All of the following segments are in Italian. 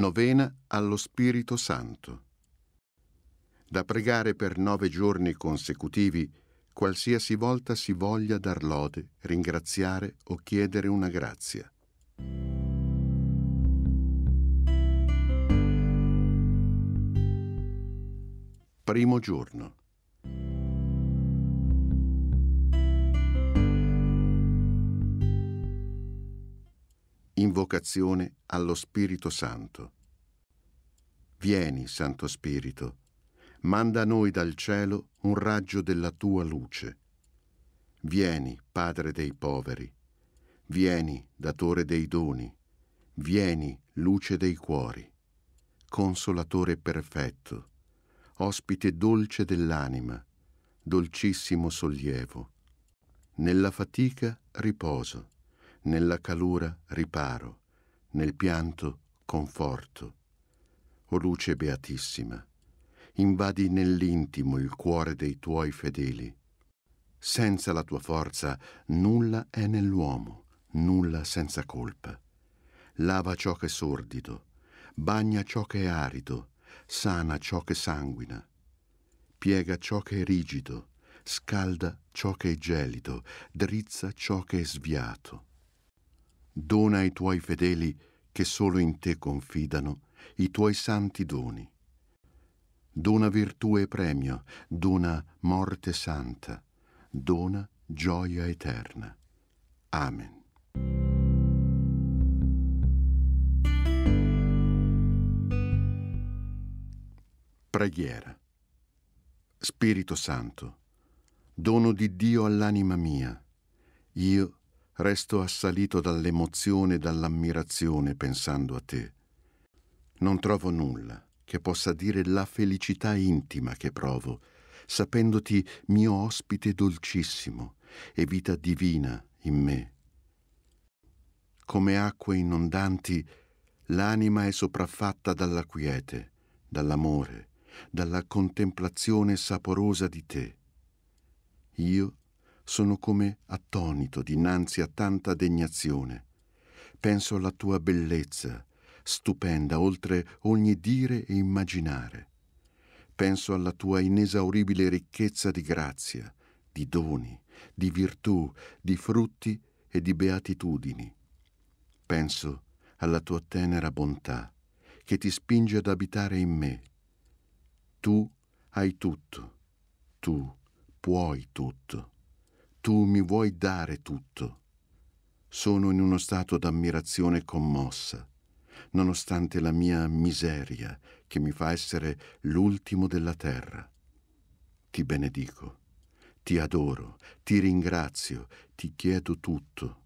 Novena allo Spirito Santo. Da pregare per nove giorni consecutivi, qualsiasi volta si voglia dar lode, ringraziare o chiedere una grazia. Primo giorno. invocazione allo Spirito Santo. Vieni, Santo Spirito, manda a noi dal cielo un raggio della tua luce. Vieni, Padre dei poveri, vieni, datore dei doni, vieni, luce dei cuori, consolatore perfetto, ospite dolce dell'anima, dolcissimo sollievo. Nella fatica riposo, nella calura riparo, nel pianto conforto. O luce beatissima, invadi nell'intimo il cuore dei tuoi fedeli. Senza la tua forza nulla è nell'uomo, nulla senza colpa. Lava ciò che è sordido, bagna ciò che è arido, sana ciò che sanguina. Piega ciò che è rigido, scalda ciò che è gelido, drizza ciò che è sviato. Dona ai tuoi fedeli che solo in te confidano i tuoi santi doni. Dona virtù e premio, dona morte santa, dona gioia eterna. Amen. Preghiera. Spirito Santo, dono di Dio all'anima mia, io resto assalito dall'emozione e dall'ammirazione pensando a te. Non trovo nulla che possa dire la felicità intima che provo, sapendoti mio ospite dolcissimo e vita divina in me. Come acque inondanti, l'anima è sopraffatta dalla quiete, dall'amore, dalla contemplazione saporosa di te. Io sono come attonito dinanzi a tanta degnazione. Penso alla tua bellezza, stupenda oltre ogni dire e immaginare. Penso alla tua inesauribile ricchezza di grazia, di doni, di virtù, di frutti e di beatitudini. Penso alla tua tenera bontà che ti spinge ad abitare in me. Tu hai tutto, tu puoi tutto tu mi vuoi dare tutto. Sono in uno stato d'ammirazione commossa, nonostante la mia miseria che mi fa essere l'ultimo della terra. Ti benedico, ti adoro, ti ringrazio, ti chiedo tutto.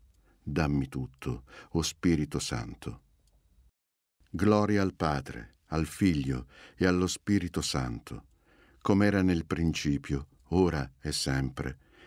Dammi tutto, o oh Spirito Santo. Gloria al Padre, al Figlio e allo Spirito Santo, come era nel principio, ora e sempre,